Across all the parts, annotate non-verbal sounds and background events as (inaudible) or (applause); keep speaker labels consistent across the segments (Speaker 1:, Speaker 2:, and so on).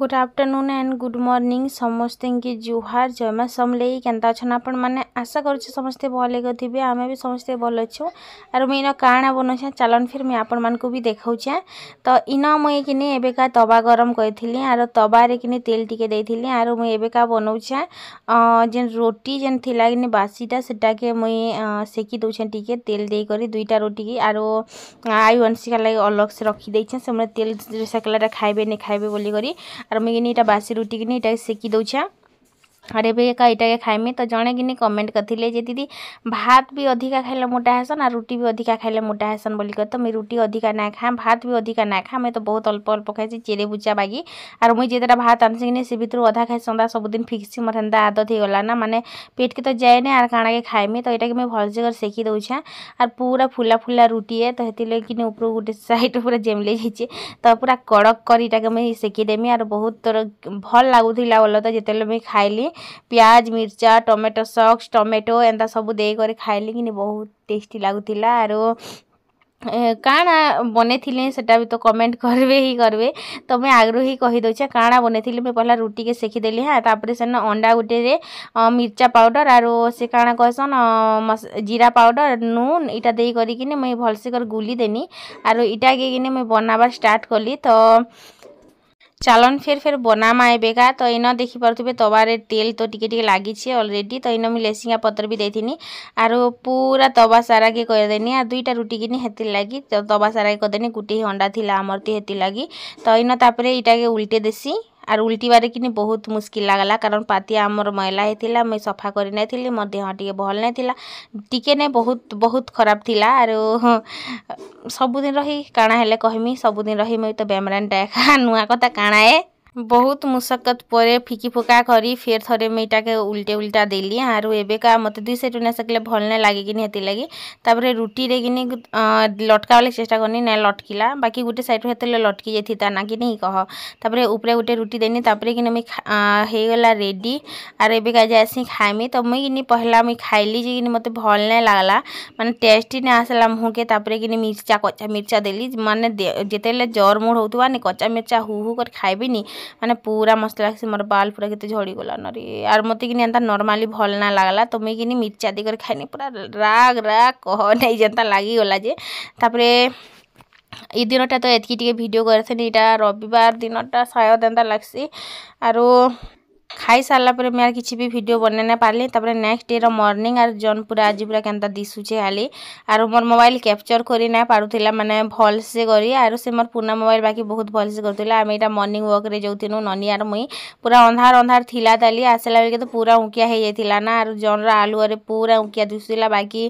Speaker 1: good afternoon and good morning সমস্ত জুহার জয়মা সমলেই Kenta অছন আপন মানে আশা করছি সমস্তে ভালো থাকবে আমি বি সমস্তে ভালো অছু আর মুই ইন কাণা বনাউছে চালন ফির মুই আপন মানুষ বি দেখাউছে তো ইন মুই কিনি এবেকা তবা গরম করেছিলি আর তবারে কিনি তেল টিকে দিয়েছিলি আর মুই এবেকা বনাউছে যে রুটি যেন লা কিনি বাসিটা সেটাকে মুই সেকি দৌছে টিকে তেল দিয়ে দুইটা রুটিকে আর আই ওয়ান সিকা লাগে অলগসে রখি দিয়েছে সেমানে তেল সেকলাটা খাইবে নি খাইবে বলি আর মুই এটা বাসি রুটি কিনে এটা সেকি দৌছা अरे भाई एक ये खाएमी तो जड़े कि कमेंट करते दीदी भात भी अधिका खाइले मोटा हेसन आ रुटी भी अधिका खाइले मोटा हेसन कहते तो मुझे रुटी अधिका ना खाए भात भी अधिका ना खाए मैं तो बहुत अल्प अल्प खाई चेरे बुचा बागी आर मुझे जितेटा भात आनसी से भितर अधा खाई सदा सबुदिन फिक्स मोर हेन्ता आदत हो ना मैंने पेट के तो जाए ना आर काणा के खाएमी तो यहाँ मुझे भलसे कर सेकी दौछा आर पूरा फुला फुला रुटी है तो हेती लगे कि ऊपर गोटे सैड पूरा जेमले जाइए तो पूरा कड़क करके मुझे सेकी देमी आर बहुत तर भल लगुला बोल तो जितेबाला मुझे खाइली प्याज, मिर्चा टमेटो सक्स टमेटो सब सबै कर खाइली किन बहुत टेस्ट लागुला कहाँ बनै थि त कमेन्ट गर्दै त आग्रह कहीँ काँडा बनै थिए पहिला रुटिक सिखिदे हापर सन्डा गुटे मिर्चा पाउडर आँडा कसन जीरा पाउडर नुन इटाइकर कि मै भलसे देनी आरो इटा केकि मै बनाट कलि त ଚାଲନ୍ ଫେର୍ ଫେର୍ ବନାମାଏ ବେଗା ତ ଇନ ଦେଖିପାରୁଥିବେ ତବାରେ ତେଲ୍ ତ ଟିକେ ଟିକେ ଲାଗିଛି ଅଲରେଡ଼ି ତ ଇନ ମୁଇଁ ଲେସିଙ୍ଗା ପତ୍ର ବି ଦେଇଥିନି ଆରୁ ପୁରା ତବା ସାରାକେ କରିଦେନି ଆର୍ ଦୁଇଟା ରୁଟି କିନି ହେଥିର୍ ଲାଗି ତବା ସାରାକେ କରିଦେନି ଗୁଟେ ଅଣ୍ଡା ଥିଲା ଆମର୍ ତି ହେଥିର୍ ଲାଗି ତ ଇନ ତାପରେ ଇଟାକେ ଉଲ୍ଟେ ଦେସି আর ଉଲ୍ଟିବାରେ କିନି ବହୁତ ମୁସ୍କିଲ ଲାଗ୍ଲା କାରଣ ପାତିଆ ଆମର ମଇଳା ହେଇଥିଲା ମୁଇଁ ସଫା କରିନାଇଥିଲି ମୋ ଦେହ ଟିକେ ଭଲ୍ ନାଇଁଥିଲା ଟିକେ ନାଇଁ ବହୁତ ବହୁତ ଖରାପ ଥିଲା ଆରୁ ସବୁଦିନ ରହି କାଣା ହେଲେ କହିମି ସବୁଦିନ ରହି ମୁଇଁ ତ ବେମ୍ରାନ୍ଟା ଏକା ନୂଆ କଥା କାଣା ଏ ବହୁତ ମୁସକତ ପରେ ଫିକି ଫୁକା କରି ଫେର୍ ଥରେ ମୁଇଁ ଇଟାକେ ଉଲ୍ଟେ ଉଲ୍ଟା ଦେଲି ଆରୁ ଏବେକା ମୋତେ ଦୁଇ ସେଟ୍ ନାଇଁ ସକିଲେ ଭଲ୍ ନାଇଁ ଲାଗିକିନି ହେଥିଲାଗି ତାପରେ ରୁଟିରେ କିନି ଲଟ୍କା ବେଲେ ଚେଷ୍ଟା କନି ନାଇଁ ଲଟ୍କିଲା ବାକି ଗୋଟେ ସାଇଡ଼୍ରୁ ହେତେବେଳେ ଲଟ୍କି ଯାଇଥିତା ନା କି ନେଇ କହ ତାପରେ ଉପରେ ଗୋଟେ ରୁଟି ଦେନି ତାପରେ କିନି ମୁଇଁ ହେଇଗଲା ରେଡ଼ି ଆର୍ ଏବେକା ଯାଏସି ଖାଇମି ତ ମୁଇଁ କିନି ପହଲା ମୁଇଁ ଖାଇଲି ଯେ କିନି ମୋତେ ଭଲ୍ ନାଇଁ ଲାଗ୍ଲା ମାନେ ଟେଷ୍ଟ ନାଇଁ ଆସିଲା ମୁହଁକେ ତାପରେ କିନି ମିର୍ଚା କଚା ମିର୍ଚା ଦେଲି ମାନେ ଯେତେବେଳେ ଜର୍ ମୁଡ଼ ହଉଥିବା ନି କଚା ମିର୍ଚା ହୁ ହୁ କରି ଖାଇବିନି ମାନେ ପୁରା ମସ୍ତ ଲାଗ୍ସି ମୋର ବାଲ୍ ପୁରା କେତେ ଝଡ଼ିଗଲାନ ରେ ଆର୍ ମୋତେ କିନି ଏନ୍ତା ନର୍ମାଲି ଭଲ୍ ନା ଲାଗ୍ଲା ତ ମୁଇଁ କିନି ମିର୍ଚା ଦେଇକରି ଖାଇନି ପୁରା ରାଗ୍ ରାଗ୍ କହ ନାଇଁ ଯେନ୍ତା ଲାଗିଗଲା ଯେ ତାପରେ ଇ ଦିନଟା ତ ଏତ୍କି ଟିକେ ଭିଡ଼ିଓ କରିଥିନି ଇଟା ରବିବାର ଦିନଟା ଶାୟଦ ଏନ୍ତା ଲାଗ୍ସି ଆରୁ খাই সারা পরে মুই আর কিছু বি ভিডিও বনাই না পারি তাপরে নেক্সট ডে মর্নিং আর জন পুরা আজ পুরা কেনতা দিশুছে খালি আর মোর মোবাইল ক্যাপচর করে না পারুলা মানে ভলসে করি আর সে মোর পুরোনা মোবাইল বাকি বহুত ভলসে করুলা আমি এটা মর্নিং ওয়াকরে যাওথিনু ননি আর মুই পুরা অন্ধার অন্ধার লা তালি আসলা বেলকে তো পুরা উঁকিয়া হয়ে যাইতিলা না আর জনর আলুয়ারে পুরা উঁকিয়া দিশুলা বাকি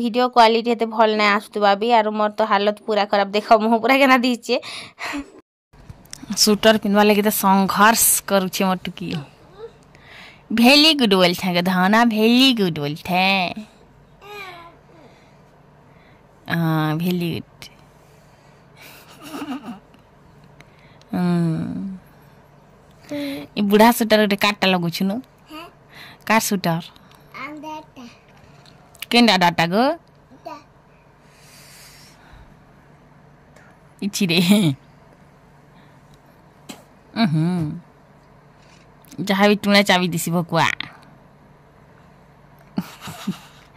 Speaker 1: ভিডিও কোয়ালিটি এত ভাল না আসুবা বি আর মোর তো হালত পুরা খারাপ দেখ মুহ পুরা কেনা দিচ্ছে ସୁଟର୍ ପିନ୍ଧିବାର୍ ଲାଗି ତ ସଂଘର୍ଷ କରୁଛେ ମୋର ଟୁକି ଭେଲି ଗୁଡ୍ ବୋଲିଥାଏ ଗ ଧନା ଭେଲି ଗୁଡ୍ ବୋଲିଥାଏ ହଁ ଭେଲି ଗୁଡ୍ ଏ ବୁଢ଼ା ସୁଟର୍ ଗୋଟେ କାର୍ଡ଼ଟା ଲଗୁଛୁ ନୁ କାର୍ ସୁଟର୍ କେନ୍ଟା ଡାଟା ଗୋ ଇଚିରେ ଯାହା ବି ଟୁଣା ଚାବି ଦିଶିବ କୁଆ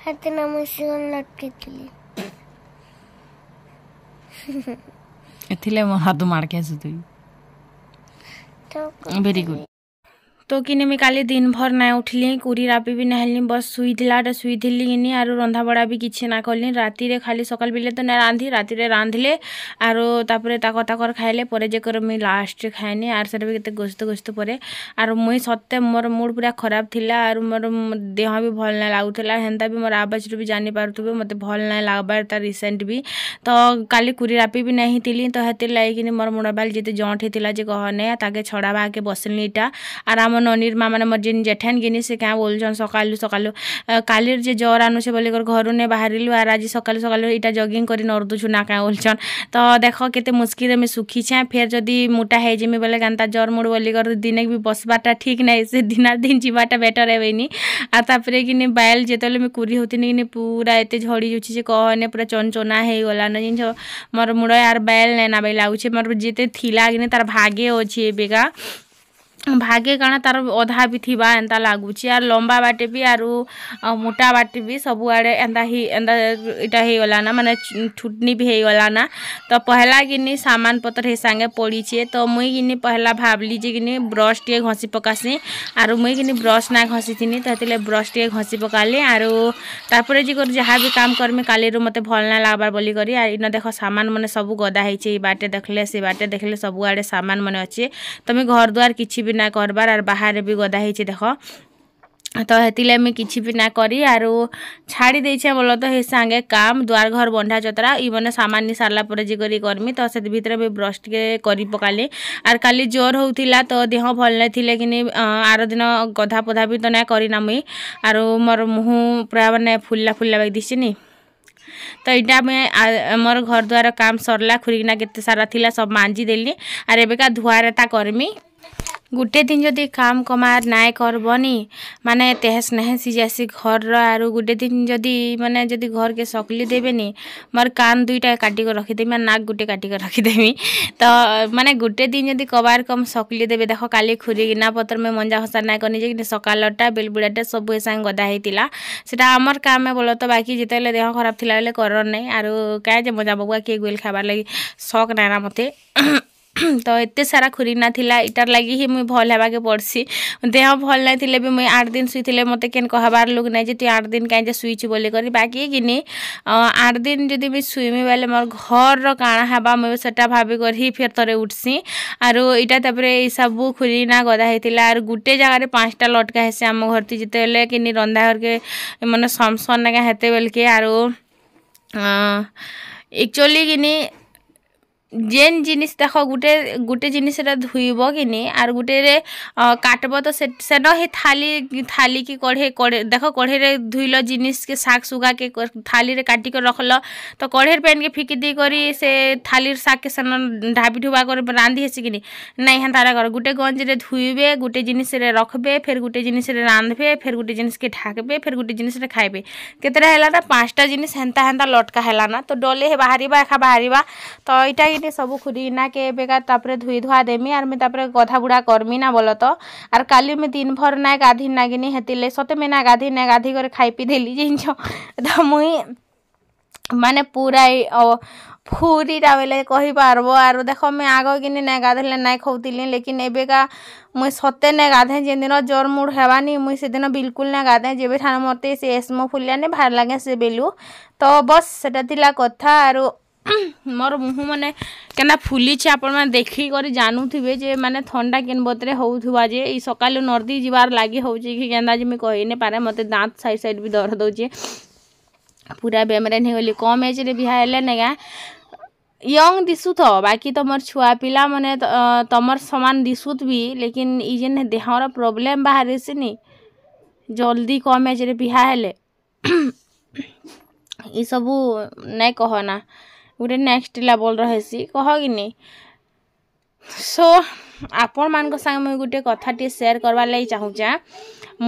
Speaker 1: ହାତ ନା ମୁଁ ସିଙ୍ଗଲ ଲଟକିଥିଲି ଏଥିଲେ ମୋ ହାତ ମାଡ଼କି ଆସୁଥିବି ଭେରି ଗୁଡ୍ তো কিনে কালি দিন ভর না উঠিলি কুড়ি রাপি বি নাহলি বস শুইলাটা শুইলি কিনি আর রন্ধাবড়া বি কিছু না কলি রাতে খালি সকাল বেলে তো না রাঁধি রাতে রাঁধলে আর তাপরে তা কথা কর খাইলে পরে যে করে মুই লাস্টে খাইনি আর সেটা বি কেতে গোস্ত গোস্ত পরে আর মুই সত্যি মোর মুড পুরা খারাপ লা আর মোর দেহ বি ভাল না লাগুলা হেন্তা বি মোর আওয়াজরু বি জানিপারুবে মতো ভাল না লাগবার তা রিসেন্ট বি তো কালি কুড়ি রাপি বি না লি তো হেতে লাগিকি মোর মুড় বাল যেতে জঁট হয়েছিল যে কহ নে তাকে ছড়াবা আগে বসিলি এটা আর আমার ନନୀର ମାମାନେ ମୋର ଯେନ୍ ଜେଠେନ୍ ଗିନି ସେ କାଁ ବୋଲୁଛନ୍ ସକାଳୁ ସକାଳୁ କାଲିର ଯେ ଜ୍ୱର ଆନୁଛେ ବୋଲିକରି ଘରୁ ନେ ବାହାରିଲୁ ଆର୍ ଆଜି ସକାଳୁ ସକାଳୁ ଇଟା ଜଗିଂ କରି ନର୍ଦୁଛୁ ନା କାଁ ବୋଲୁଛନ୍ ତ ଦେଖ କେତେ ମୁସ୍କିରେ ମୁଇଁ ଶୁଖିଛେଁ ଫେର୍ ଯଦି ମୋଟା ହେଇଯିମି ବୋଲେ କେନ୍ତା ଜ୍ୱର ମୁଡ଼ ବୋଲିକରି ଦିନେ ବି ବସବାଟା ଠିକ୍ ନାହିଁ ସେ ଦିନା ଦିନ ଯିବାଟା ବେଟର୍ ହେବେନି ଆଉ ତାପରେ କିନି ବାୟଲ ଯେତେବେଳେ ମୁଇଁ କୁରି ହେଉଥିନି କିନି ପୁରା ଏତେ ଝଡ଼ି ଯାଉଛି ଯେ କହନେ ପୁରା ଚଞ୍ଚନା ହେଇଗଲାନ ଜିନିଷ ମୋର ମୁଡ଼ ଆର୍ ବାୟଲ ନାଇଁ ନା ବାଇ ଲାଗୁଛେ ମୋର ଯେତେ ଥିଲା କିନି ତାର ଭାଗେ ଅଛି ଏବେକା ଭାଗେ କାଣା ତାର ଅଧା ବି ଥିବା ଏନ୍ତା ଲାଗୁଛି ଆର୍ ଲମ୍ବା ବାଟେ ବି ଆରୁ ମୋଟା ବାଟେ ବି ସବୁଆଡ଼େ ଏନ୍ତା ହେଇ ଏନ୍ତା ଇଟା ହେଇଗଲାନା ମାନେ ଛୁଟନି ବି ହେଇଗଲାନା ତ ପହଲା କିନି ସାମାନ ପତ୍ର ହେ ସାଙ୍ଗେ ପଡ଼ିଛେ ତ ମୁଇଁ କିନି ପହଲା ଭାବଲି ଯେ କିନି ବ୍ରସ୍ ଟିକେ ଘଷି ପକାସି ଆରୁ ମୁଇଁ କିନି ବ୍ରସ୍ ନା ଘଷିଥିନି ତ ହେଥିଲେ ବ୍ରସ୍ ଟିକେ ଘଷି ପକାଲି ଆରୁ ତାପରେ ଯେ କରି ଯାହା ବି କାମ କରମି କାଲିରୁ ମୋତେ ଭଲ୍ ନା ଲାଗ୍ବାର ବୋଲିକରି ଆର୍ ଇନ ଦେଖ ସାମାନ ମାନେ ସବୁ ଗଦା ହେଇଛେ ଇ ବାଟେ ଦେଖିଲେ ସେ ବାଟେ ଦେଖିଲେ ସବୁଆଡ଼େ ସାମାନ ମାନେ ଅଛେ ତମେ ଘର ଦ୍ୱାର କିଛି ବି ବି ନା କର୍ବାର୍ ଆର୍ ବାହାରେ ବି ଗଦା ହେଇଛେ ଦେଖ ତ ହେତିର୍ଲାଗି ମୁଇଁ କିଛି ବି ନା କରି ଆରୁ ଛାଡ଼ି ଦେଇଛେ ବୋଲ ତ ହେ ସାଙ୍ଗେ କାମ୍ ଦୁଆର ଘର ବନ୍ଧା ଚତରା ଇମାନେ ସାମାନ୍ ନି ସାରିଲା ପରେ ଯେକରି କର୍ମି ତ ସେଥି ଭିତରେ ବି ବ୍ରସ୍ ଟିକେ କରି ପକାଲି ଆର୍ କାଲି ଜ୍ୱର ହଉଥିଲା ତ ଦେହ ଭଲ୍ ନାଇଁ ଥିଲେ କିନି ଆର ଦିନ ଗଧା ପଧା ବି ତ ନାଇଁ କରିନା ମୁଇଁ ଆରୁ ମୋର ମୁହଁ ପୁରା ମାନେ ଫୁଲ୍ଲା ଫୁଲ୍ଲା ବାକି ଦିଶି ନି ତ ଏଇଟା ଆମେ ମୋର ଘର ଦ୍ୱାର କାମ ସରିଲା ଖୁରିକିନା କେତେ ସାରା ଥିଲା ସବୁ ମାଞ୍ଜି ଦେଲି ଆର୍ ଏବେକା ଧୁଆରେତା କର୍ମି ଗୁଟେ ଦିନ ଯଦି କାମ୍ କମାର୍ ନାଇଁ କର୍ବନି ମାନେ ତେହେସ୍ ନେହେସ୍ ହେଇଯାଏସି ଘର୍ର ଆରୁ ଗୁଟେ ଦିନ ଯଦି ମାନେ ଯଦି ଘର୍କେ ସକ୍ଲି ଦେବେନି ମୋର୍ କାନ୍ ଦୁଇଟା କାଟିକି ରଖିଦେମି ଆର୍ ନାକ୍ ଗୁଟେ କାଟିକି ରଖିଦେମି ତ ମାନେ ଗୁଟେ ଦିନ ଯଦି କବାର୍ କମ୍ ସକ୍ଲି ଦେବେ ଦେଖ କାଲି ଖୁରୀ ଗିନା ପତ୍ର ମୁଇଁ ମଞ୍ଜା ହସା ନାଇଁ କନି ଯେ କିନ୍ତୁ ସକାଲଟା ବେଲ୍ବୁଡ଼ାଟା ସବୁ ଏ ସାଙ୍ଗେ ଗଦା ହେଇଥିଲା ସେଟା ଆମର୍ କାମ୍ ବୋଲ ତ ବାକି ଯେତେବେଲେ ଦେହ ଖରାପ ଥିଲା ବେଲେ କରର୍ ନାଇଁ ଆରୁ କାଏଁ ଯେ ମଜା ବଗୁଆ କିଏ ଗୁଏଲ୍ ଖାଇବାର୍ ଲାଗି ସକ୍ ନାଇଁନା ମତେ ତ ଏତେ ସାରା ଖୁରିନା ଥିଲା ଇଟାର୍ ଲାଗି ହିଁ ମୁଇଁ ଭଲ୍ ହେବାକେ ପଡ଼୍ସି ଦେହ ଭଲ୍ ନାଇଁ ଥିଲେ ବି ମୁଇଁ ଆଠ୍ ଦିନ୍ ଶୁଇଥିଲେ ମୋତେ କେନ୍ କହେବାର୍ ଲୋକ୍ ନାଇଁ ଯେ ତୁଇ ଆଠ୍ ଦିନ୍ କାଇଁ ଯେ ଶୁଇଛୁ ବୋଲିକରି ବାକି କିନି ଆଠ୍ ଦିନ୍ ଯଦି ମୁଇଁ ଶୁଇମି ବେଲେ ମୋର୍ ଘର୍ର କାଣା ହେବା ମୁଇଁ ସେଟା ଭାବିକରି ହିଁ ଫେର୍ ଥରେ ଉଠ୍ସି ଆରୁ ଇଟା ତାପରେ ଏଇ ସବୁ ଖୁରିନା ଗଦା ହେଇଥିଲା ଆରୁ ଗୁଟେ ଜାଗାରେ ପାଞ୍ଚଟା ଲଟ୍କା ହେସି ଆମ ଘର୍ତି ଯେତେବେଲେ କିନି ରନ୍ଧା ଘର୍କେ ମାନେ ସମସନ୍ ନାକା ହେତେବେଲ୍କେ ଆରୁ ଏକ୍ଚୁଆଲି କିନି ଯେନ୍ ଜିନିଷ୍ ଦେଖ ଗୁଟେ ଗୁଟେ ଜିନିଷଟା ଧୁଇବ କି ନି ଆର୍ ଗୁଟେରେ କାଟ୍ବ ତ ସେନ ହେ ଥାଲି ଥାଲି କି କଢ଼େଇ ଦେଖ କଢ଼େଇରେ ଧୁଇଲ ଜିନିଷ୍କେ ଶାଗ୍ ସୁଗାକେ ଥାଲିରେ କାଟିକରି ରଖ୍ଲ ତ କଢ଼େଇ ପାଏନ୍କେ ଫିକି ଦେଇକରି ସେ ଥାଲିର୍ ଶାଗ୍କେ ସେନ ଢାବି ଢୁବା କରି ରାନ୍ଧି ହେସି କିନି ନି ନାଇଁ ହେନ୍ତାଟା କର ଗୁଟେ ଗଞ୍ଜରେ ଧୁଇବେ ଗୁଟେ ଜିନିଷ୍ରେ ରଖ୍ବେ ଫେର୍ ଗୁଟେ ଜିନିଷ୍ରେ ରାନ୍ଧ୍ବେ ଫେର୍ ଗୁଟେ ଜିନିଷ୍କେ ଢାକ୍ବେ ଫେର୍ ଗୁଟେ ଜିନିଷ୍ରେ ଖାଇବେ କେତେଟା ହେଲା ନା ପାଞ୍ଚଟା ଜିନିଷ୍ ହେନ୍ତା ହେନ୍ତା ଲଟ୍କା ହେଲା ନା ତ ଡଲେ ବାହାରିବା ଏଖା ବାହାରିବା ତ ଇଟା ମୁଇଁ ସବୁ ଖୁଦିନାକେ ଏବେକା ତାପରେ ଧୁଇ ଧୁଆ ଦେମି ଆର୍ ମୁଇଁ ତାପରେ ଗଧାବୁଡ଼ା କର୍ମି ନା ବୋଲ ତ ଆର୍ କାଲି ମୁଇଁ ଦିନ୍ ଭର୍ ନାଇଁ ଗାଧି ନାଗିନି ହେତିଲେ ସତେ ମୁଇଁ ନା ଗାଧି ନାଇଁ ଗାଧି କରି ଖାଇ ପିଇ ଦେଲି ଜିନିଷ ତ ମୁଇଁ ମାନେ ପୁରା ফুরিটা বেলে কহিপারব আর দেখ আমি আগ কিনি নাই গাধলে নাই খাওতিলি লেকিন এবেকা মুই সত্যে নাই গাধে যেদিন জ্বর মুড হবানি মুই সেদিন বিলকুল না গাধে যেবে ঠান মতে সে এসমো ফুলিয়ানি ভাল লাগে সে বেলু তো বস সেটা লা কথা আর मोर मुह मैंने के फुली आपण मैंने देखकर जानूबे मैंने थंडा किन बतरे होता सका नर्दी जीवार लगे हो के जिम्मे पारे मत दात सैड सैड भी दर दौ पूरा बेमरेन हो कम एज रे बिहार ने क्या यंग दिशु तो बाकी तुम छुआ पिला मैंने तुम सामान दिशुत भी लेकिन ये देहर प्रोब्लेम बाहर से जल्दी कम एज रे बिहार ये सबू नहीं कहना ଗୋଟେ ନେକ୍ସଟ ଲେବଲ୍ ରହିଛି କହ କିନି ସୋ ଆପଣମାନଙ୍କ ସାଙ୍ଗେ ମୁଇଁ ଗୋଟେ କଥାଟିଏ ସେୟାର କରବାର୍ ଲାଗି ଚାହୁଁଛେଁ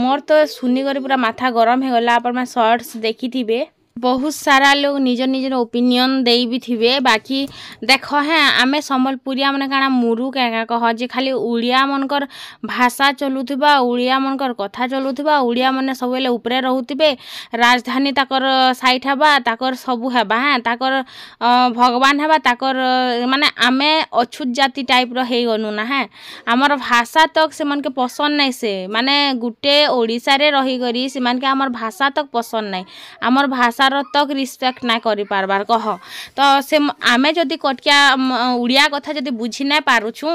Speaker 1: ମୋର ତ ଶୁନିକରି ପୁରା ମାଥା ଗରମ ହେଇଗଲା ଆପଣମାନେ ସର୍ଟସ୍ ଦେଖିଥିବେ ବହୁତ ସାରା ଲୋକ୍ ନିଜର୍ ନିଜର୍ ଓପିନିଅନ୍ ଦେଇ ବି ଥିବେ ବାକି ଦେଖ ହେଁ ଆମେ ସମ୍ବଲପୁରିଆମାନେ କାଣା ମୁରୁ କେଁ କହ ଯେ ଖାଲି ଓଡ଼ିଆମାନଙ୍କର୍ ଭାଷା ଚଲୁଥିବା ଓଡ଼ିଆମାନଙ୍କର୍ କଥା ଚଲୁଥିବା ଓଡ଼ିଆମାନେ ସବୁବେଲେ ଉପରେ ରହୁଥିବେ ରାଜଧାନୀ ତାକର୍ ସାଇଟ୍ ହେବା ତାକର୍ ସବୁ ହେବା ହେଁ ତାକର୍ ଭଗବାନ୍ ହେବା ତାକର୍ ମାନେ ଆମେ ଅଛୁତ୍ ଜାତି ଟାଇପ୍ର ହେଇଗଲୁ ନା ହେଁ ଆମର୍ ଭାଷା ତକ୍ ସେମାନ୍କେ ପସନ୍ଦ୍ ନାଇଁସେ ମାନେ ଗୁଟେ ଓଡ଼ିଶାରେ ରହିକରି ସେମାନ୍କେ ଆମର୍ ଭାଷା ତକ୍ ପସନ୍ଦ୍ ନାଇଁ ଆମର୍ ଭାଷା ଭାଷାର ତ ରିସ୍ପେକ୍ଟ ନାଇଁ କରିପାର୍ବାର୍ କହ ତ ସେ ଆମେ ଯଦି କଟକିଆ ଓଡ଼ିଆ କଥା ଯଦି ବୁଝି ନାଇଁ ପାରୁଛୁଁ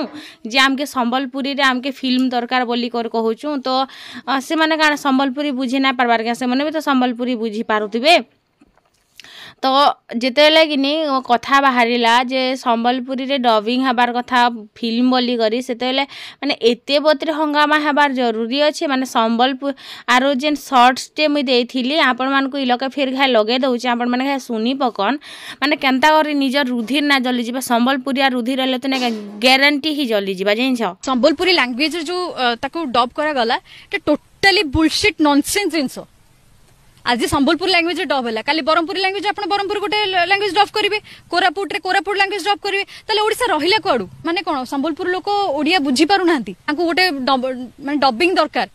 Speaker 1: ଯେ ଆମ୍କେ ସମ୍ବଲପୁରୀରେ ଆମ୍କେ ଫିଲ୍ମ ଦରକାର ବୋଲିକରି କହୁଛୁଁ ତ ସେମାନେ କାଣା ସମ୍ବଲପୁରୀ ବୁଝି ନାଇଁ ପାର୍ବାର୍ କେଁ ସେମାନେ ବି ତ ସମ୍ବଲପୁରୀ ବୁଝିପାରୁଥିବେ ତ ଯେତେବେଲେ କିନି କଥା ବାହାରିଲା ଯେ ସମ୍ବଲପୁରୀରେ ଡବିଂ ହେବାର୍ କଥା ଫିଲ୍ମ ବୋଲିକରି ସେତେବେଲେ ମାନେ ଏତେ ବତରେ ହଙ୍ଗାମା ହେବାର୍ ଜରୁରୀ ଅଛି ମାନେ ସମ୍ବଲପୁର ଆରୁ ଯେନ୍ ସର୍ଟସଟେ ମୁଇଁ ଦେଇଥିଲି ଆପଣମାନଙ୍କୁ ଇ ଲକେ ଫେର୍ ଘାଏ ଲଗେଇ ଦଉଛେ ଆପଣମାନେ ଘାଏ ଶୁନି ପକନ୍ ମାନେ କେନ୍ତା କରି ନିଜର ରୁଧିର ନା ଜଲିଯିବା ସମ୍ବଲପୁରିଆ ରୁଧିର ହେଲେ ତ ଗ୍ୟାରେଣ୍ଟି ହିଁ ଜଲିଯିବା ଜାଣିଛ ସମ୍ବଲପୁରୀ ଲାଙ୍ଗୁଏଜ୍ରେ ଯେଉଁ ତାକୁ ଡବ୍ କରାଗଲା ଏଟା ଟୋଟାଲି ବୁଲସିଟ୍ ନନସେନ୍ସ ଜିନିଷ আজি সম্বলপুর ল্যাঙ্গুয়েজ ডব হল কালি ব্রহ্মপুর ল্যাঙ্গুয়েজ আপনার ব্রহ্মপুর গোটে ল্যাঙ্গুয়েজ ডব করবে কোরাপুটে কোরাপুট ল্যাঙ্গুয়েজ ডব করবে তাহলে ওড়িশা রহিলা কুয়াড়ু মানে কোণ সম্বলপুর লোক ওড়িয়া বুঝিপারু না তাঁকু গোটে মানে ডবিং দরকার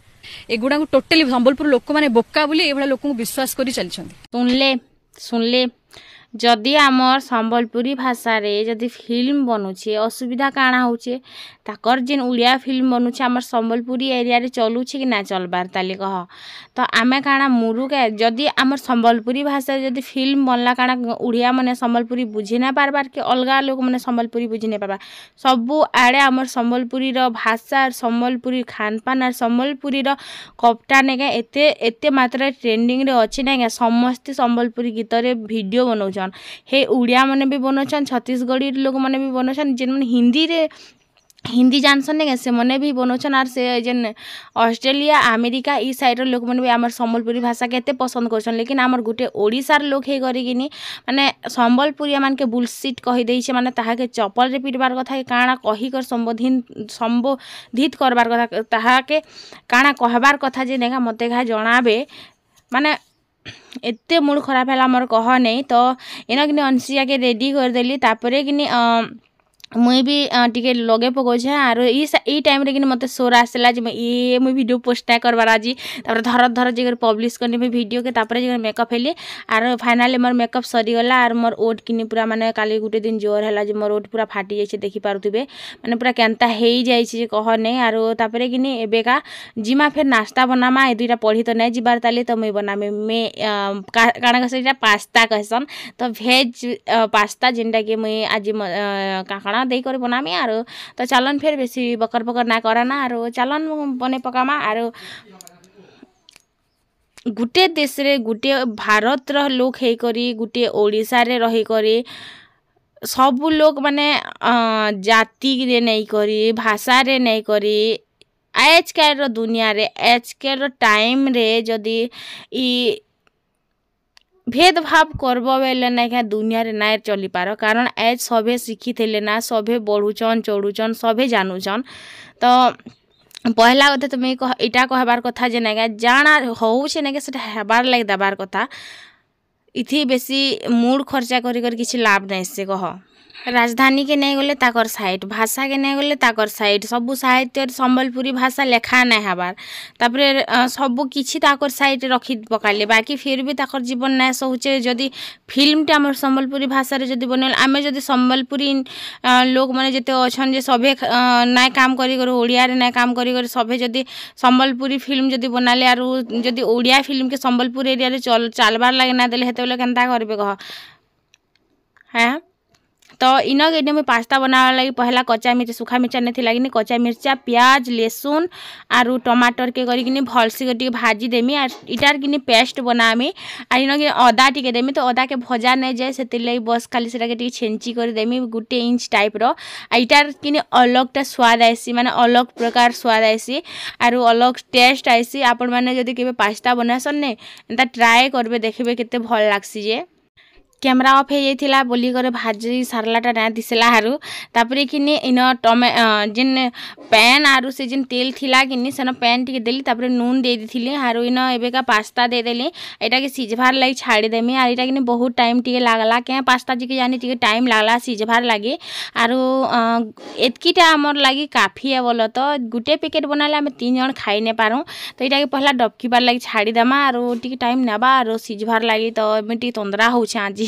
Speaker 1: এগুড়া টোটালি সম্বলপুর লোক মানে বোকা বলে এইভাবে লোক বিশ্বাস করে চালিয়েছেন শুনলে শুনলে ଯଦି ଆମର୍ ସମ୍ବଲପୁରୀ ଭାଷାରେ ଯଦି ଫିଲ୍ମ ବନୁଛେ ଅସୁବିଧା କାଣା ହଉଛେ ତାକର୍ ଯେନ୍ ଓଡ଼ିଆ ଫିଲ୍ମ ବନୁଛେ ଆମର୍ ସମ୍ବଲପୁରୀ ଏରିଆରେ ଚଲୁଛେ କି ନା ଚଲ୍ବାର୍ ତାଲି କହ ତ ଆମେ କାଣା ମୁରୁକ ଯଦି ଆମର୍ ସମ୍ବଲପୁରୀ ଭାଷାରେ ଯଦି ଫିଲ୍ମ ବନ୍ଲା କାଣା ଓଡ଼ିଆମାନେ ସମ୍ବଲପୁରୀ ବୁଝି ନାଇଁ ପାର୍ବାର୍ କି ଅଲ୍ଗା ଲୋକ୍ମାନେ ସମ୍ବଲପୁରୀ ବୁଝି ନାଇଁ ପାର୍ବାର୍ ସବୁ ଆଡ଼େ ଆମର୍ ସମ୍ବଲପୁରୀର ଭାଷା ସମ୍ବଲପୁରୀ ଖାନ୍ପାନ୍ ଆର୍ ସମ୍ବଲପୁରୀର କପ୍ଟା ନେଇକା ଏତେ ଏତେ ମାତ୍ରାରେ ଟ୍ରେଣ୍ଡିଂରେ ଅଛି ନାଇଁକା ସମସ୍ତେ ସମ୍ବଲପୁରୀ ଗୀତରେ ଭିଡ଼ିଓ ବନଉଛନ୍ ବନଉଛନ୍ ହେ ଓଡ଼ିଆମାନେ ବି ବନଉଛନ୍ ଛତିଶଗଡ଼ିର ଲୋକମାନେ ବି ବନଉଛନ୍ ଯେନ୍ମାନେ ହିନ୍ଦୀରେ ହିନ୍ଦୀ ଜାଣିଛନ୍ ନେକେ ସେମାନେ ବି ବନଉଛନ୍ ଆର୍ ସେ ଯେନ୍ ଅଷ୍ଟ୍ରେଲିଆ ଆମେରିକା ଇ ସାଇଡ଼୍ର ଲୋକମାନେ ବି ଆମର ସମ୍ବଲପୁରୀ ଭାଷାକେ ଏତେ ପସନ୍ଦ କରୁଛନ୍ ଲେକିନ୍ ଆମର ଗୁଟେ ଓଡ଼ିଶାର ଲୋକ ହେଇ କରିକିନି ମାନେ ସମ୍ବଲପୁରୀଆମାନକେ ବୁଲସିଟ୍ କହିଦେଇଛେ ମାନେ ତାହାକେ ଚପଲରେ ପିଟବାର୍ କଥା କାଣା କହିକରି ସମ୍ବୋଧିନ ସମ୍ବୋଧିତ କରବାର୍ କଥା ତାହାକେ କାଣା କହବାର୍ କଥା ଯେ ନେକା ମୋତେ ଘା ଜଣାବେ ମାନେ ଏତେ ମୁଡ଼୍ ଖରାପ୍ ହେଲା ମୋର୍ କହନାଇଁ ତ ଇନ କିନି ଅଂଶୁୟାକେ ରେଡ଼ି କରିଦେଲି ତା'ପରେ କିନି ମୁଇଁ ବି ଟିକେ ଲଗେଇ ପକଉଛେ ଆରୁ ଇ ଇ ଟାଇମ୍ରେ କିନି ମତେ ସୋର୍ ଆସିଲା ଯେ ମୁଇଁ ଏ ମୁଇଁ ଭିଡ଼ିଓ ପୋଷ୍ଟ ନାଇଁ କର୍ବାର୍ ଆଜି ତାପରେ ଧର ଧର ଯାଇକରି ପବ୍ଲିସ୍ କଲି ମୁଇଁ ଭିଡ଼ିଓକେ ତାପରେ ଯାଇକରି ମେକଅପ୍ ହେଲି ଆରୁ ଫାଇନାଲି ମୋର ମେକଅପ୍ ସରିଗଲା ଆରୁ ମୋର ଓଟ୍ କିନି ପୁରା ମାନେ କାଲି ଗୋଟେ ଦିନ ଜୋର ହେଲା ଯେ ମୋର ଓଟ୍ ପୁରା ଫାଟି ଯାଇଛି ଦେଖିପାରୁଥିବେ ମାନେ ପୁରା କେନ୍ତା ହେଇଯାଇଛି ଯେ କହ ନେଇ ଆରୁ ତାପରେ କିନି ଏବେକା ଜିମା ଫେର୍ ନାସ୍ତା ବନାମା ଏ ଦୁଇଟା ପଢ଼ି ତ ନାଇଁ ଯିବାର ତାଲି ତ ମୁଇଁ ବନାମି ମେ କାଣା କହସି ଏଇଟା ପାସ୍ତା କହେସନ୍ ତ ଭେଜ୍ ପାସ୍ତା ଯେନ୍ଟାକି ମୁଇଁ ଆଜି କାଣା କାଣା ଦେଇକରି ବନାମି ଆରୁ ତ ଚାଲନ୍ ଫେର୍ ବେଶୀ ବକର୍ ବକର୍ ନା କରାନା ଆରୁ ଚାଲନ୍ ବନେଇ ପକାମା ଆରୁ ଗୁଟେ ଦେଶରେ ଗୁଟେ ଭାରତର ଲୋକ୍ ହେଇକରି ଗୁଟେ ଓଡ଼ିଶାରେ ରହିକରି ସବୁ ଲୋକମାନେ ଜାତିରେ ନେଇକରି ଭାଷାରେ ନେଇକରି ଆଏଜ୍ କାଏଲ୍ର ଦୁନିଆରେ ଆଏଜ୍ କାଏଲ୍ର ଟାଇମ୍ରେ ଯଦି ଇ ভেদভাব করব বেলে না এখানে দুনিয়ারে নাই চলিপার কারণ এজ সভে শিখিলে না সভে বড়ুছন চড়ুছন সভে জানুছন তো ପହିଲା କଥା ତୁମେ ଇଟା କହିବାର କଥା ଯେ ନାଇକା ଜାଣା ହଉଛେ ନାଇକା ସେଟା ହେବାର୍ ଲାଗି ଦେବାର୍ କଥା ଇଥି ବେଶୀ ମୁଡ଼ ଖର୍ଚ୍ଚା କରି କରି କିଛି ଲାଭ ନାହିଁ ସେ କହ ରାଜଧାନୀକେ ନେଇଗଲେ ତାକର୍ ସାଇଟ୍ ଭାଷାକେ ନେଇଗଲେ ତାକର୍ ସାଇଟ୍ ସବୁ ସାହିତ୍ୟରେ ସମ୍ବଲପୁରୀ ଭାଷା ଲେଖା ନାଇଁ ହେବାର୍ ତାପରେ ସବୁ କିଛି ତାକର୍ ସାଇଟ୍ ରଖି ପକାଲେ ବାକି ଫିର୍ ବି ତାକର୍ ଜୀବନ ନାଶ ହଉଛେ ଯଦି ଫିଲ୍ମଟେ ଆମର ସମ୍ବଲପୁରୀ ଭାଷାରେ ଯଦି ବନେଇଲେ ଆମେ ଯଦି ସମ୍ବଲପୁରୀ ଲୋକମାନେ ଯେତେ ଅଛନ୍ ଯେ ସଭେ ନାଇଁ କାମ କରିକରି ଓଡ଼ିଆରେ ନାଇଁ କାମ କରିକରି ସଭେ ଯଦି ସମ୍ବଲପୁରୀ ଫିଲ୍ମ ଯଦି ବନାଲେ ଆରୁ ଯଦି ଓଡ଼ିଆ ଫିଲ୍ମକେ ସମ୍ବଲପୁର ଏରିଆରେ ଚାଲବାର୍ ଲାଗି ନାଇଁ ଦେଲେ ସେତେବେଳେ କେନ୍ତା କରିବେ କହ হ্যাঁ तो इन एने मुई पास्ता बनावे लगी पहला कचा मिर्च सुखा मिर्चा नहीं लगे नहीं मिर्चा प्याज लेसुन आर टमाटर के करके भलसे भाजी देमी आर इटार कि पेस्ट बनामी आर इन अदा टे देमी तो अदा के भजा नहीं जाए से लगी बस खाली से टे छेंची देमी गोटे इंच टाइप रो आ इटार कि स्वाद आसी माने अलग प्रकार स्वाद आसी आर अलग टेस्ट आसी आपण मैंने जदि केबे पास्ता बनासन ने ट्राए करते देखिए केते भल जे କ୍ୟାମେରା ଅଫ୍ ହେଇଯାଇଥିଲା ବୋଲିକରି ଭାଜି ସାର୍ଲାଟା ନାଇଁ ଦିଶିଲା ଆରୁ ତାପରେ କିନି ଇନ ଟମେ ଯେନ୍ ପ୍ୟାନ୍ ଆରୁ ସେ ଯେନ୍ ତେଲ୍ ଥିଲା କିନି ସେନ ପ୍ୟାନ୍ ଟିକେ ଦେଲି ତାପରେ ନୁନ୍ ଦେଇ ଦେଇଥିଲି ଆରୁ ଇନ ଏବେକା ପାସ୍ତା ଦେଇଦେଲି ଏଇଟାକେ ସିଝବାର୍ ଲାଗି ଛାଡ଼ିଦେମି ଆର୍ ଏଇଟା କିନି ବହୁତ ଟାଇମ୍ ଟିକେ ଲାଗ୍ଲା କେଁ ପାସ୍ତା ଟିକେ ଜାନି ଟିକେ ଟାଇମ୍ ଲାଗ୍ଲା ସିଝବାର୍ ଲାଗି ଆରୁ ଏତ୍କିଟା ଆମର୍ ଲାଗି କାଫି ଏ ବୋଲ ତ ଗୁଟେ ପ୍ୟାକେଟ୍ ବନାଲେ ଆମେ ତିନି ଜଣ ଖାଇ ନାଇଁ ପାରୁଁ ତ ଏଇଟାକେ ପହିଲା ଡବକିବାର୍ ଲାଗି ଛାଡ଼ିଦେମା ଆରୁ ଟିକେ ଟାଇମ୍ ନେବା ଆରୁ ସିଝବାର୍ ଲାଗି ତ ଏବେ ଟିକେ ତନ୍ଦ୍ରା ହଉଛେ ଆଜି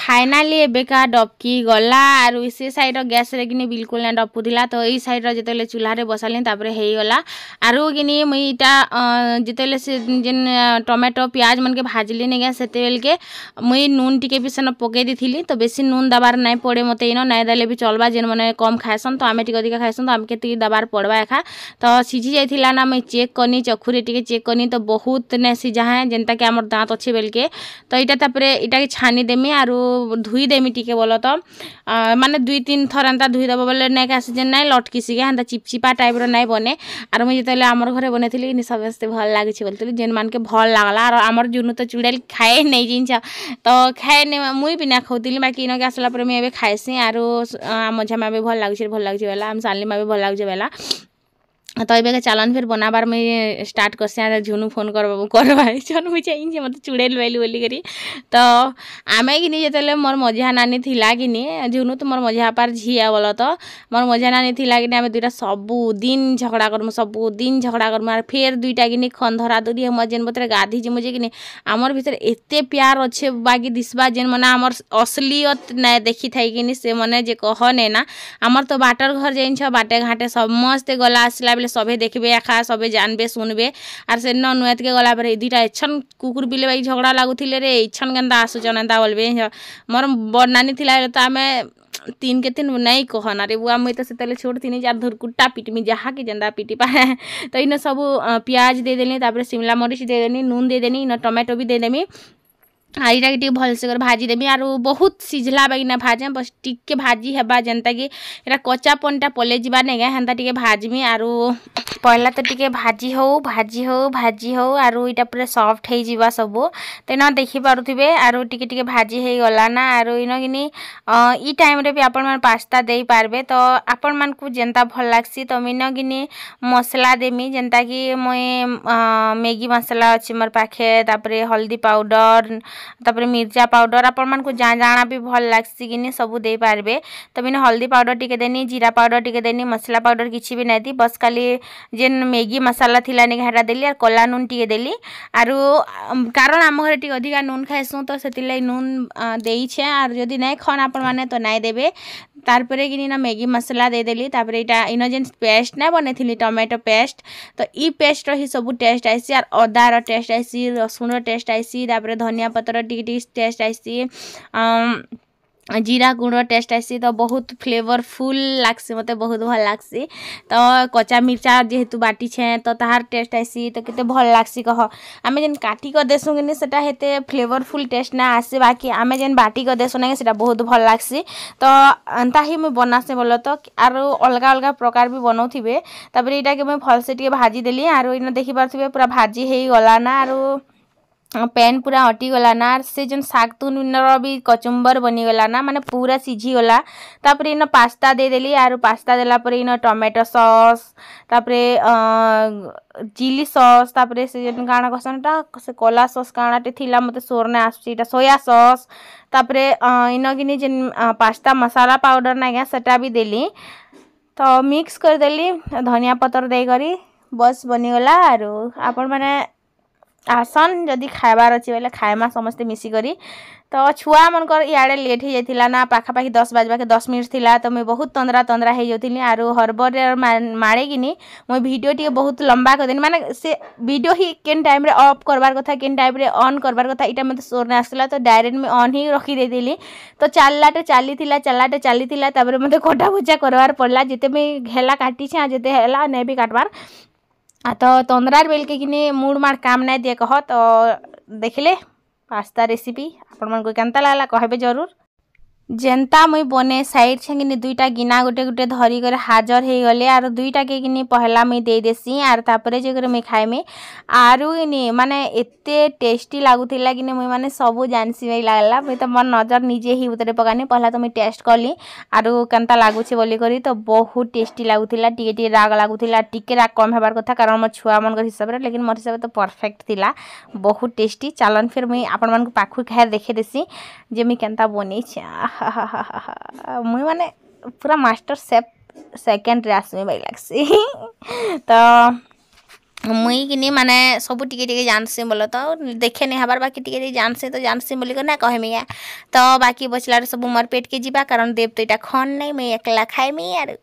Speaker 1: ফাইনালি এবেকা ডবকি গলা আর সে সাইডর গ্যাসরে কিনি বিলকুল না ডপুলা তো এই সাইডর যেতবে চুলারে বসালি তাপরে হয়েগলা আর কিনি মুই এটা যেতবে সে যে টমেটো পিঁয়াজ মানকে ভাজলি নিকা সেতবেলকে মুই নুন টিকে বি সেন পকাই দিয়েছিলি তো বেশি নুন দেবার নাই পড়ে মতো ইন নাই দেলে বি চলবা যে মানে কম খাইসন তো আমি টিকে অধিকা খাইসন তো আমাকে টিকে দেবার পড়বা এখা তো সিঝি যাই না মুই চেক কনি চখুরে টিকে চেক কনি তো বহুত নে সিঝা হ্যাঁ যেনটাকি আমার দাঁত অছে বেলকে তো এটা তাপরে এটাকে ছানি দেমি আর ଆରୁ ଧୁଇଦେମି ଟିକେ ବୋଲ ତ ମାନେ ଦୁଇ ତିନି ଥର ଏନ୍ତା ଧୁଇଦେବ ବୋଲେ ନାଇଁକି ଆସି ଯେନ୍ ନାଇଁ ଲଟକିସି କେ ହେନ୍ତା ଚିପ୍ଚିପା ଟାଇପ୍ର ନାଇଁ ବନେ ଆରୁ ମୁଇଁ ଯେତେବେଳେ ଆମର ଘରେ ବନେଇଥିଲି କି ସମସ୍ତେ ଭଲ ଲାଗୁଛି ବୋଲିଥିଲି ଯେନ୍ମାନକେ ଭଲ ଲାଗ୍ଲା ଆର୍ ଆମର ଜୁନୁ ତ ଚୁଡ଼େଲ ଖାଏ ନେଇ ଜିନିଷ ତ ଖାଏ ମୁଇଁ ବି ନା ଖାଉଥିଲି ବାକି ଇନକେ ଆସିଲା ପରେ ମୁଇଁ ଏବେ ଖାଏସି ଆରୁ ଆମ ଝିଆମା ବି ଭଲ ଲାଗୁଛି ଭଲ ଲାଗୁଛି ବେଲା ଆମ ସାଲିମା ବି ଭଲ ଲାଗୁଛି ବେଲା ତ ଏବେକା ଚାଲନ୍ ଫେର୍ ବନାବାର୍ ମୁଇଁ ଷ୍ଟାର୍ଟ୍ କର୍ସିଁ ଆର୍ ଝୁନୁ ଫୋନ୍ କର୍ବା କର୍ବାଏ ଜନ୍ ମୁଇଁ ଚାହିଁଛେ ମତେ ଚୁଡ଼େଲ୍ ବଇଲି ବୋଲିକରି ତ ଆମେ କିନି ଯେତେବେଲେ ମୋର୍ ମଝିଆ ନାନୀ ଥିଲା କିନି ଝୁନୁ ତ ମୋର୍ ମଝିଆ ବାପାର୍ ଝିଆ ବୋଲ ତ ମୋର୍ ମଝିଆ ନାନୀ ଥିଲା କିନି ଆମେ ଦୁଇଟା ସବୁଦିନ୍ ଝଗଡ଼ା କର୍ମୁ ସବୁଦିନ୍ ଝଗଡ଼ା କର୍ମୁ ଆର୍ ଫେର୍ ଦୁଇଟା କିନି ଖନ୍ଧରାଧରି ମୋର୍ ଯେନ୍ ପତ୍ରେ ଗାଧିଛି ମୁଁ ଯେ କିନି ଆମର୍ ଭିତରେ ଏତେ ପ୍ୟାର୍ ଅଛେ ବାକି ଦିଶ୍ବା ଯେନ୍ମାନେ ଆମର୍ ଅଶ୍ଲିୟତ ନାଇଁ ଦେଖିଥାଇ କିନି ସେମାନେ ଯେ କହନେ ନା ଆମର୍ ତ ବାଟର୍ ଘର୍ ଯାଇଛ ବାଟେ ଘାଟେ ସମସ୍ତେ ଗଲା ଆସିଲା বেলে সবে দেখবে একা সবে জানবে শুনবে আর সেদিন নুয়াতকে গলা পরে দুইটা এছন কুকুর বিলে ভাই ঝগড়া লাগুলে রে এইছন কেনা আসুছন এটা বলবে মোর বড় নানি লা তো আমি तीन के तीन नहीं कहन अरे बुआ मुई तो से छोट थी जार धुरकुट्टा पिटमी जहाँ के जेंदा पिटी पाए तो इन सब प्याज दे देनी शिमला मरीच दे देनी नून दे देनी इन टमाटो भी दे ଆଇଟାକେ ଟିକେ ଭଲସେ କରି ଭାଜିଦେମି ଆରୁ ବହୁତ ସିଝଲା ବାଗିନା ଭାଜେ ବସ୍ ଟିକେ ଭାଜି ହେବା ଯେନ୍ତାକି ଏଇଟା କଚାପନ୍ଟା ପଲେଇ ଯିବା ନାଇଁ କାଁ ହେନ୍ତା ଟିକେ ଭାଜମି ଆରୁ ପହିଲା ତ ଟିକେ ଭାଜି ହଉ ଭାଜି ହଉ ଭାଜି ହଉ ଆରୁ ଇଟା ପୁରା ସଫ୍ଟ ହେଇଯିବା ସବୁ ତେନ ଦେଖିପାରୁଥିବେ ଆରୁ ଟିକେ ଟିକେ ଭାଜି ହେଇଗଲା ନା ଆରୁ ଇନ କିନି ଇ ଟାଇମ୍ରେ ବି ଆପଣମାନେ ପାସ୍ତା ଦେଇପାରିବେ ତ ଆପଣମାନଙ୍କୁ ଯେନ୍ତା ଭଲ ଲାଗ୍ସି ତ ମୁଇଁ ଇନ କିନି ମସଲା ଦେମି ଯେନ୍ତାକି ମୁଇଁ ମ୍ୟାଗି ମସଲା ଅଛି ମୋର ପାଖେ ତାପରେ ହଳଦୀ ପାଉଡ଼ର তাপরে মির্চা পাউডর আপনার যা জাঁড়া বি ভাল লাগছে কি সবু দিয়ে তো বিনে হলদি পাউডর টিকে দেনি জিরা পাউডর টিকে দেনি মশলা পাউডর কিছু বি নাই বস খালি যে ম্যাগি মশলা লানি সেটা দেলি আর কলা নুন টিকে দেলি আর কারণ আমার ঘরে টিকে অধিকা নুন খাইছু তো সেলাই নুন দিয়েছে আর যদি নাই খন আপনার তো নাই দেবে তারপরে কিনি না ম্যাগি মশলা দেইদেলি তারপরে এটা ইন যেন পেস্ট না বনাইলি টমেটো পেস্ট তো ই পেস্টর হি সব টেস্ট আইসি আর অদার টেস্ট আইসি রসুণর টেস্ট আইসি তারপরে ধনিয়া পত্র টিকি টিকি টেস্ট আইসি ଜିରା ଗୁଣ୍ଡ ଟେଷ୍ଟ ଆସି ତ ବହୁତ ଫ୍ଲେଭରଫୁଲ୍ ଲାଗ୍ସି ମୋତେ ବହୁତ ଭଲ୍ ଲାଗ୍ସି ତ କଚା ମିର୍ଚା ଯେହେତୁ ବାଟିଛେଁ ତ ତାହାର ଟେଷ୍ଟ ଆସି ତ କେତେ ଭଲ୍ ଲାଗ୍ସି କହ ଆମେ ଯେନ୍ କାଟିକ ଦେସୁଁ କିନି ସେଟା ହେତେ ଫ୍ଲେଭରଫୁଲ୍ ଟେଷ୍ଟ ନା ଆସେ ବାକି ଆମେ ଯେନ୍ ବାଟିକ ଦେସୁଁ ନାଇଁ ସେଟା ବହୁତ ଭଲ୍ ଲାଗ୍ସି ତ ଏନ୍ତା ହିଁ ମୁଇଁ ବନାସେଁ ବୋଲ ତ ଆରୁ ଅଲଗା ଅଲଗା ପ୍ରକାର ବି ବନଉଥିବେ ତାପରେ ଏଇଟାକେ ମୁଇଁ ଭଲ୍ସେ ଟିକେ ଭାଜିଦେଲି ଆରୁ ଇନ ଦେଖିପାରୁଥିବେ ପୁରା ଭାଜି ହେଇଗଲା ନା ଆରୁ ପ୍ୟାନ୍ ପୁରା ହଟିଗଲାନା ଆର୍ ସେ ଯେନ୍ ଶାଗ୍ ତୁନ୍ର ବି କଚୁମ୍ବର୍ ବନିଗଲାନା ମାନେ ପୁରା ସିଝିଗଲା ତା'ପରେ ଇନ ପାସ୍ତା ଦେଇଦେଲି ଆରୁ ପାସ୍ତା ଦେଲା ପରେ ଇନ ଟମାଟୋ ସସ୍ ତା'ପରେ ଚିଲି ସସ୍ ତା'ପରେ ସେ ଯେନ୍ କାଣା କହେସନ୍ ହେଟା ସେ କଲା ସସ୍ କାଣାଟେ ଥିଲା ମତେ ସ୍ୱର ନାଇଁ ଆସୁଛେ ଇଟା ସୋୟା ସସ୍ ତା'ପରେ ଇନ କିନି ଯେନ୍ ପାସ୍ତା ମସାଲା ପାଉଡ଼ର୍ ନାଇଁ କାଏଁ ସେଟା ବି ଦେଲି ତ ମିକ୍ସ କରିଦେଲି ଧନିଆ ପତର୍ ଦେଇକରି ବସ୍ ବନିଗଲା ଆରୁ ଆପଣମାନେ ଆସନ୍ ଯଦି ଖାଇବାର ଅଛି ବୋଇଲେ ଖାଇମା ସମସ୍ତେ ମିଶିକରି ତ ଛୁଆମାନଙ୍କର ଇଆଡ଼େ ଲେଟ୍ ହେଇଯାଇଥିଲା ନା ପାଖାପାଖି ଦଶ ବାଜିବାକେ ଦଶ ମିନିଟ୍ ଥିଲା ତ ମୁଇଁ ବହୁତ ତନ୍ଦ୍ରା ତନ୍ଦ୍ରା ହେଇଯାଉଥିଲି ଆରୁ ହର୍ବରରେ ମାଡ଼େକିନି ମୁଇଁ ଭିଡ଼ିଓ ଟିକେ ବହୁତ ଲମ୍ବା କରିଦେନି ମାନେ ସେ ଭିଡ଼ିଓ ହିଁ କେନ୍ ଟାଇମ୍ରେ ଅଫ୍ କରବାର କଥା କେନ୍ ଟାଇମ୍ରେ ଅନ୍ କରବାର କଥା ଏଇଟା ମୋତେ ସୋର୍ନେ ଆସୁଥିଲା ତ ଡାଇରେକ୍ଟ ମୁଇଁ ଅନ୍ ହିଁ ରଖିଦେଇଥିଲି ତ ଚାଲିଲାଟେ ଚାଲିଥିଲା ଚାଲିଲାଟେ ଚାଲିଥିଲା ତାପରେ ମୋତେ କଟାବୁଚା କରବାର ପଡ଼ିଲା ଯେତେ ମୁଇଁ ହେଲା କାଟିଛେ ଆଉ ଯେତେ ହେଲା ନେବି କାଟବାର তো তন্দ্রার বেলকে কিনে মুড় মাড় কাম নাই দিয়ে কহ তো দেখলে পাস্তা রেসিপি ଆପଣମାନଙ୍କୁ କେନ୍ତା ଲାଗ୍ଲା କହିବେ ଜରୁର ଯେନ୍ତା ମୁଇଁ ବନେ ସାଇଡ଼୍ ଛେକିନି ଦୁଇଟା ଗିନା ଗୋଟେ ଗୋଟେ ଧରିକରି ହାଜର ହେଇଗଲେ ଆର୍ ଦୁଇଟାକେ କିନି ପହଲା ମୁଇଁ ଦେଇଦେସି ଆର୍ ତାପରେ ଯାଇକରି ମୁଇଁ ଖାଇମି ଆରୁ କିନି ମାନେ ଏତେ ଟେଷ୍ଟି ଲାଗୁଥିଲା କିନି ମୁଇଁ ମାନେ ସବୁ ଜାଣିସି ବାଇ ଲାଗ୍ଲା ମୁଇଁ ତ ମୋର ନଜର ନିଜେ ହିଁ ଭିତରେ ପକାନି ପହଲା ତ ମୁଇଁ ଟେଷ୍ଟ କଲି ଆରୁ କେନ୍ତା ଲାଗୁଛେ ବୋଲିକରି ତ ବହୁତ ଟେଷ୍ଟି ଲାଗୁଥିଲା ଟିକେ ଟିକେ ରାଗ ଲାଗୁଥିଲା ଟିକେ ରାଗ କମ୍ ହେବାର କଥା କାରଣ ମୋ ଛୁଆମାନଙ୍କର ହିସାବରେ ଲେକିନ୍ ମୋର ହିସାବରେ ତ ପରଫେକ୍ଟ ଥିଲା ବହୁତ ଟେଷ୍ଟି ଚାଲନ୍ ଫିର୍ ମୁଇଁ ଆପଣମାନଙ୍କୁ ପାଖକୁ ଖାଇ ଦେଖେଇ ଦେସି ଯେ ମୁଇଁ କେନ୍ତା ବନେଇଛେ हाहा (laughs) मुई मैंने पूरा मास्टर सेफ सेकेंड आसमी बै लगसी तो मुई कि मैंने सब टिके टिके जानसी बोल तो देखे नहीं हबार बाकी टिके टिके तो जानसी बोल ना कहमी तो बाकी बचल सब मोर पेट के जी कारण देव तो यहाँ खन नहीं मुई एक खाएमी आरो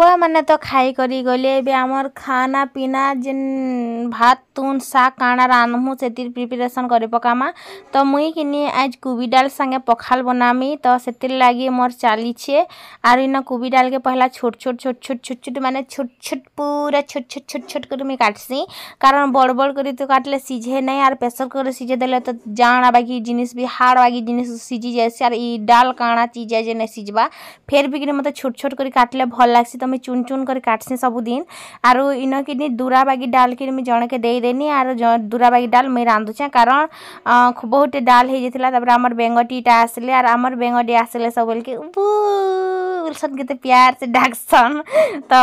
Speaker 1: ଛୁଆମାନେ ତ ଖାଇକରି ଗଲେ ଏବେ ଆମର୍ ଖାନା ପିନା ଯେନ୍ ଭାତ୍ ତୁନ୍ ଶାଗ୍ କାଣା ରାନ୍ଧ୍ମୁ ସେଥିର୍ ପ୍ରିପାରେସନ୍ କରି ପକାମା ତ ମୁଇଁ କିନି ଆଜ୍ କୁବି ଡାଲ୍ ସାଙ୍ଗେ ପଖାଲ୍ ବନାମି ତ ସେଥିର୍ ଲାଗି ମୋର୍ ଚାଲିଛେ ଆର୍ ଇନ କୁବି ଡାଲ୍କେ ପହେଲା ଛୋଟ୍ ଛୋଟ୍ ଛୋଟ୍ ଛୋଟ୍ ଛୋଟ୍ ଛୋଟ୍ ମାନେ ଛୋଟ୍ ଛୋଟ୍ ପୁରା ଛୋଟ୍ ଛୋଟ୍ ଛୋଟ୍ ଛୋଟ୍ କରି ମୁଇଁ କାଟ୍ସି କାରଣ୍ ବଡ଼୍ ବଡ଼୍ କରି ତ କାଟ୍ଲେ ସିଝେ ନାଇଁ ଆର୍ ପ୍ରେସର୍ କରି ସିଝେଇ ଦେଲେ ତ ଜାଣା ବାକି ଜିନିଷ୍ ବି ହାଡ଼୍ ବାକି ଜିନିଷ୍ ସିଝି ଯାଏସି ଆର୍ ଇ ଡାଲ୍ କାଣା ଚିଜା ଯେ ନାଇଁ ସିଝ୍ବା ଫେର୍ ବି କିନି ମତେ ଛୋଟ୍ ଛୋଟ୍ କରି କାଟ୍ଲେ ଭଲ୍ ଲାଗ୍ସି ତ मुई चुन चुन कर काटसी सबुदिन आर इन कि दूरा बागी डाल कि मुई जनके देदेनि आर दूरा बागी डाल मुई रांधुचे कारण बहुत डाल हो जाता बेंगटीटा आसिले आर आमर बेंगटी आसिले सब बोल कि बोलसन के प्यार से डाकसन तो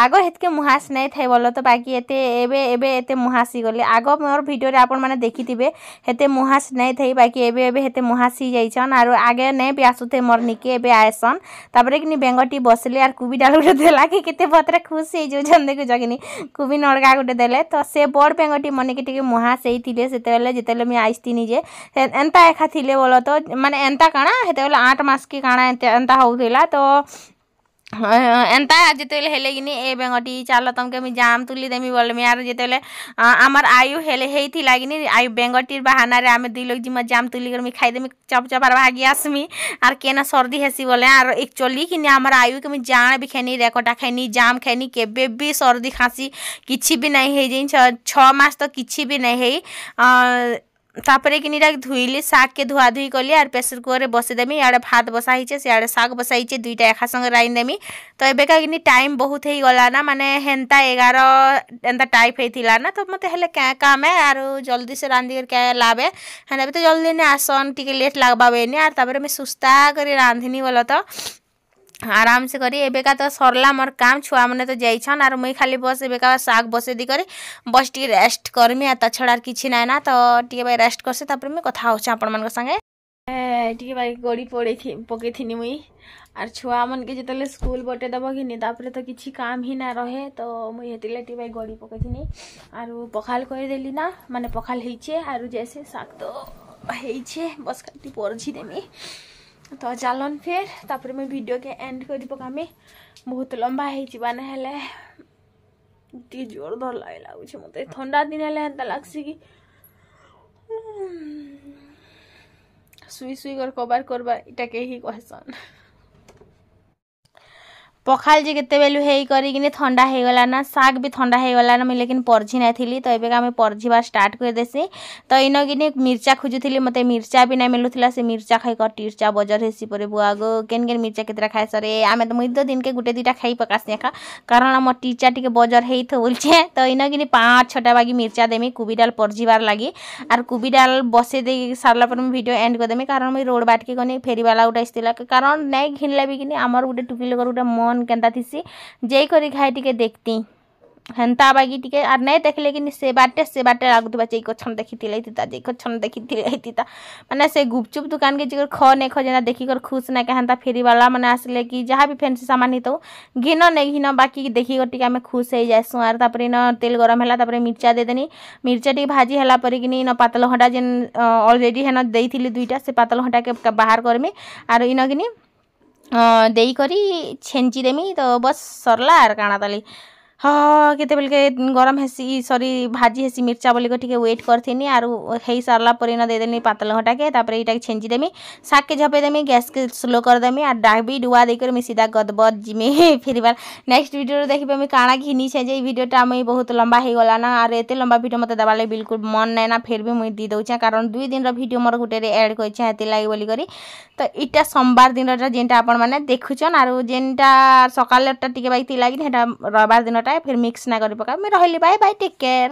Speaker 1: आग हेतके मुहास नहीं थे बोल तो बाकी एत एबे एबे मुहासी गले आग मोर भिडे आपण मैंने देखिथे मुहास नहीं थे बाकी एबे एबे हेते मुहासी जाइछन आर आगे नहीं भी आसुथे मोर निके एबे आएसन तापर कि बेंगटी बसले आर कुबी डाल उठे लगे के बहुत खुश हो जाए देखु कि कुबिन अलगा गोटे दे तो से बड़ पेंगटी मन कि टे मुहास होते जिते मुझे आईसी निजे एंता एका थी बोल तो मैंने एंता कणा से आठ मस कि एंता हो तो ଏନ୍ତା ଯେତେବେଳେ ହେଲେ କିନି ଏ ବେଙ୍ଗଟି ଚାଲ ତମକେ ମୁଇଁ ଜାମ୍ ତୁଲି ଦେମି ବୋଲେ ମୁଇଁ ଆର ଯେତେବେଳେ ଆମର ଆୟୁ ହେଲେ ହେଇଥିଲା କିନି ଆୟୁ ବେଙ୍ଗଟିର ବାହାନାରେ ଆମେ ଦୁଇ ଲୋକ ଯିମା ଜାମ୍ ତୁଲି କରି ମୁଇଁ ଖାଇଦେମି ଚପ୍ ଚପାର ଭାଗି ଆସମି ଆର କେନା ସର୍ଦି ହେସି ବୋଲେ ଆର ଏକ୍ଚୁଆଲି କିନି ଆମର ଆୟୁକେ ମୁଇଁ ଜାଣ ବି ଖାଇନି ରେକଟା ଖାଇନି ଜାମ୍ ଖାଇନି କେବେ ବି ସର୍ଦି ଖାସି କିଛି ବି ନାହିଁ ହେଇଯାଇ ଛଅ ମାସ ତ କିଛି ବି ନାହିଁ ହେଇ তাপরে কিনি এটা ধুইলি শাককে ধোয়া ধুই কলি আর প্রেসর কুকরে বসে দেমি ইয়াড়ে ভাত বসা হয়েছে সিয়াড়ে শাক বসা হয়েছে দুইটা একা সঙ্গে রাইন দেমি তো এবেকা কিনি টাইম বহুত হয়ে গলা না মানে হেনতা এগার এনতা টাইপ হয়েছিল না তো মতো হলে ক্যাঁ কামে আর জলদি সে রাঁধি করে ক্যাঁ লাভে হ্যাঁ তো জলদি নে আসন টিকে লেট লাগবা বেনি আর তারপরে আমি সুস্তা করে রাঁধিনি বলো তো আরামসে করি এবেকা তো সরলা মোর কাম ছুয়া মানে তো যাইছন আর মুই খালি বস এবেকা শাগ বসে দি করে বস টিকে রেস্ট করমি আর তাছাড়া আর কিছু নাই না তো টিকে ভাই রেস্ট করছে তারপরে মুই কথা হচ্ছে আপনার সাথে টিকে ভাই গড়ি পড়ে পকাইনি মুই আর ছুয়া মানকে যেতলে স্কুল বটে দেব কিনি তারপরে তো কিছু কাম হি না রহে তো মুই হেতিলে টিকে ভাই গড়ি পকাইনি আর পখাল করে দেলি না মানে পখাল হয়েছে আর যেসে শাগ তো হয়েছে বস কাটি পরছি দেমি ତ ଚାଲନ୍ ଫେର୍ ତାପରେ ମୁଇଁ ଭିଡ଼ିଓକେ ଏଣ୍ଡ କରି ପକାମି ବହୁତ ଲମ୍ବା ହେଇଯିବା ନା ହେଲେ ଟିକେ ଜୋର ଧରଲା ଲାଗୁଛି ମୋତେ ଥଣ୍ଡା ଦିନ ହେଲେ ହେନ୍ତା ଲାଗ୍ସି କି ଶୁଇ ଶୁଇ କରି କବାର କରବା ଇଟା କେହି କହେସନ୍ ପଖାଳ ଯେ କେତେବେଲୁ ହେଇ କରିକିନି ଥଣ୍ଡା ହେଇଗଲାନା ଶାଗ୍ ବି ଥଣ୍ଡା ହେଇଗଲାନା ମୁଇଁ ଲେକିନ୍ ପର୍ଝି ନାଇଁଥିଲି ତ ଏବେକା ଆମେ ପର୍ଝିବା ଷ୍ଟାର୍ଟ କରିଦେସି ତ ଇନକିନି ମିର୍ଚା ଖୋଜୁଥିଲି ମୋତେ ମିର୍ଚା ବି ନାଇଁ ମିଲୁଥିଲା ସେ ମିର୍ଚା ଖାଇକରି ଟିର୍ଚା ବଜାର ହେସି ପରେ ବୁଆ ଗୋ କେନ୍ କେନ୍ ମିର୍ଚା କେତେଟା ଖାଏସରେ ଆମେ ତ ମୁଇଁ ତ ଦିନକେ ଗୁଟେ ଦୁଇଟା ଖାଇ ପକାସି ଏକା କାରଣ ଆମ ଟିର୍ଚା ଟିକେ ବଜାର ହେଇଥ ବୋଲଛେ ତ ଇନକିନି ପାଞ୍ଚ ଛଅଟା ବାଗି ମିର୍ଚା ଦେମି କୁବି ଡାଲ ପର୍ଝିବାର ଲାଗି ଆର୍ କୁବି ଡାଲ ବସେଇ ଦେଇ ସାରିଲା ପରେ ମୁଁ ଭିଡ଼ିଓ ଏଣ୍ଡ କରିଦେମି କାରଣ ମୁଇଁ ରୋଡ଼ ବାଟକେ ଗନି ଫେରିବାଲା ଗୋଟେ ଆସିଥିଲା କାରଣ ନାଇଁ ଘିନିଲା ବି କିନି ଆମର ଗୋଟେ ଟୁକି ଲୋକର ଗୋଟେ ମନ मान केन्ता ଥିସି ଯେଇକରି ଘାଇ ଟିକେ ଦେଖ୍ତି ହେନ୍ତା ବାକି ଟିକେ ଆର୍ ନାଇଁ ଦେଖ୍ଲେ କି ସେ ବାଟେ ସେ ବାଟେ ଲାଗୁଥିବା ଯେଇ ଗଛନ୍ ଦେଖିଥିଲେ ହେଇଥିତା ଯେଇ ଗଛନ୍ ଦେଖିଥିଲେ ହେଇଥିତା ମାନେ ସେ ଗୁପଚୁପ୍ ଦୁକାନ୍କେ ଯେକରି ଖ ନେଖ ଯେନ୍ତା ଦେଖିକରି ଖୁସ୍ ନାଇଁ ହେନ୍ତା ଫେରିବାଲା ମାନେ ଆସିଲେ କି ଯାହା ବି ଫେନ୍ସି ସାମାନ୍ ହେଇଥାଉ ଘିନ ନେଇ ଘିନ ବାକି ଦେଖିକରି ଟିକେ ଆମେ ଖୁସ୍ ହେଇଯାଏସୁଁ ଆର୍ ତାପରେ ଇନ ତେଲ୍ ଗରମ୍ ହେଲା ତାପରେ ମିର୍ଚା ଦେଇଦେନି ମିର୍ଚା ଟିକେ ଭାଜି ହେଲା ପରେ କିନି ଇନ ପାତଲ ହଣ୍ଟା ଯେନ୍ ଅଲ୍ରେଡ଼ି ହେନ ଦେଇଥିଲି ଦୁଇଟା ସେ ପାତଲ ହଣ୍ଟାକେ ବାହାର କର୍ମି ଆର୍ ଇନ କିନି ଦେଇକରି ଛେଞ୍ଚିଦେମି ତ ବସ୍ ସରିଲା ଆର୍ କାଣା ତାଲି ହଁ କେତେବେଲକେ ଗରମ୍ ହେସି ସରି ଭାଜି ହେସି ମିର୍ଚା ବୋଲିକରି ଟିକେ ୱେଟ୍ କରିଥିନି ଆରୁ ହେଇ ସାରିଲା ପରେ ଇନ ଦେଇଦେଲି ପାତଲ ଘଣ୍ଟାକେ ତାପରେ ଇଟାକେ ଛେଞ୍ଚି ଦେମି ଶାଗକେ ଝପେଇ ଦେମି ଗ୍ୟାସ୍କେ ସ୍ଲୋ କରିଦେମି ଆର୍ ଡାବି ଡୁଆ ଦେଇକରି ମୁଇଁ ସିଧା ଗଦବଦ୍ ଯିମି ଫେରିବାର ନେକ୍ସଟ ଭିଡ଼ିଓରେ ଦେଖିବେ ମୁଇଁ କାଣା ଘିନିଛେ ଯେ ଏଇ ଭିଡ଼ିଓଟା ମୁଇଁ ବହୁତ ଲମ୍ବା ହେଇଗଲା ନା ଆର୍ ଏତେ ଲମ୍ବା ଭିଡ଼ିଓ ମୋତେ ଦେବାର୍ ଲାଗି ବିଲକୁଲ ମନ୍ ନାଇଁ ନା ଫେର୍ ବି ମୁଇଁ ଦେଇ ଦେଉଛେ କାରଣ ଦୁଇ ଦିନର ଭିଡ଼ିଓ ମୋର ଗୋଟେରେ ଆଡ଼୍ କରିଛେ ହେଥିଲାଗି ବୋଲିକରି ତ ଇଟା ସୋମବାର ଦିନଟା ଯେନ୍ଟା ଆପଣମାନେ ଦେଖୁଛନ୍ ଆରୁ ଯେନ୍ଟା ସକାଳଟା ଟିକେ ବାକି ଥିଲା କି ସେଟା ରବିବାର ଦିନଟା पकाए फिर मिक्स ना कर पकाए मैं रही बाय बाय टेक केयर